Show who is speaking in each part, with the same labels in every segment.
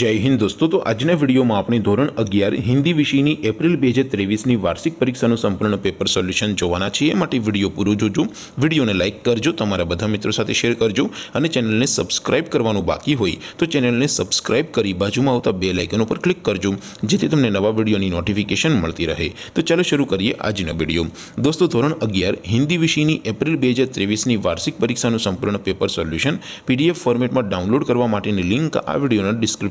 Speaker 1: जय हिंद दोस्तों तो आज ने वीडियो में अपनी ધોરણ 11 હિન્દી વિષયની એપ્રિલ 2023 ની વાર્ષિક પરીક્ષા નું સંપૂર્ણ પેપર સોલ્યુશન જોવાના છે માટે વિડિયો પૂરો જોજો વિડિયોને લાઈક કરજો તમારા બધા મિત્રો સાથે શેર કરજો અને ચેનલને સબ્સ્ક્રાઇબ કરવાનું બાકી હોય તો ચેનલને સબ્સ્ક્રાઇબ કરી બાજુમાં આવતા બેલ આઇકન ઉપર ક્લિક કરજો જેથી તમને નવા વીડિયોની નોટિફિકેશન મળતી રહે તો ચાલો શરૂ કરીએ આજનો વીડિયો દોસ્તો ધોરણ 11 હિન્દી વિષયની એપ્રિલ 2023 ની વાર્ષિક પરીક્ષા નું સંપૂર્ણ પેપર સોલ્યુશન PDF ફોર્મેટમાં ડાઉનલોડ કરવા માટેની લિંક આ વીડિયોના ડિસ્ક્રિપ્શન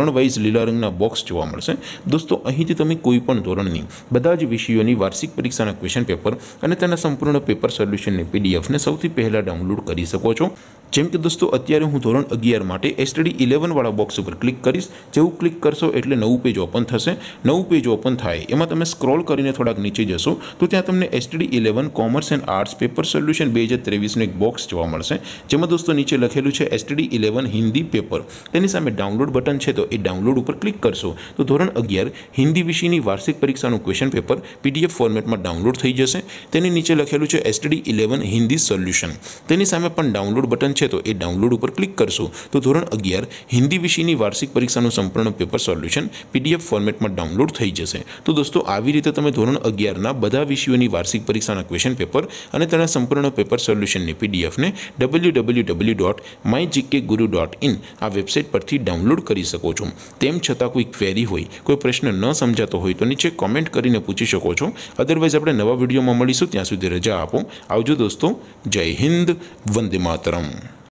Speaker 1: ધોરણ વાઇઝ લીલા રંગના બોક્સ જોવા મળશે દોસ્તો અહીંથી તમે કોઈ પણ ધોરણની બધા જ વિષયોની વાર્ષિક પરીક્ષાના ક્વેશ્ચન પેપર અને તેના સંપૂર્ણ પેપર સોલ્યુશનની પીડીએફને સૌથી પહેલાં ડાઉનલોડ કરી શકો છો જેમ કે દોસ્તો અત્યારે હું ધોરણ 11 માટે STD 11 વાળો બોક્સ ઉપર ક્લિક કરશો જેવું ક્લિક કરશો એટલે નવું પેજ ઓપન થશે નવું પેજ ઓપન થાય એમાં તમે સ્ક્રોલ કરીને થોડાક નીચે જશો તો ત્યાં તમને STD 11 commerce and arts paper solution 2023 નો એક બોક્સ જોવા મળશે જેમાં દોસ્તો નીચે લખેલું છે STD 11 હિન્દી પેપર તેની સામે ડાઉનલોડ બટન છે તો એ ડાઉનલોડ ઉપર ક્લિક કરશો તો ધોરણ 11 હિન્દી વિષયની વાર્ષિક પરીક્ષાનું ક્વેશ્ચન પેપર PDF ફોર્મેટમાં ડાઉનલોડ થઈ જશે તેની નીચે લખેલું છે STD 11 હિન્દી સોલ્યુશન તેની સામે પણ ડાઉનલોડ બટન છે તો એ ડાઉનલોડ ઉપર ક્લિક કરશો તો ધોરણ અગિયાર હિન્દી વિષયની વાર્ષિક પરીક્ષાનું સંપૂર્ણ પેપર સોલ્યુશન પીડીએફ ફોર્મેટમાં ડાઉનલોડ થઈ જશે તો દોસ્તો આવી રીતે તમે ધોરણ અગિયારના બધા વિષયોની વાર્ષિક પરીક્ષાના ક્વેશ્ચન પેપર અને તેના સંપૂર્ણ પેપર સોલ્યુશનની પીડીએફને W W W dot my GK guru dot in આ વેબસાઇટ પરથી ડાઉનલોડ કરી શકો છો તેમ છતાં કોઈ ક્વેરી હોય કોઈ પ્રશ્ન ન સમજાતો હોય તો નીચે કોમેન્ટ કરીને પૂછી શકો છો અધરવાઇઝ આપણે નવા વિડીયોમાં મળીશું ત્યાં સુધી રજા આપો આવજો દોસ્તો જય હિન્દ વંદે માતરમ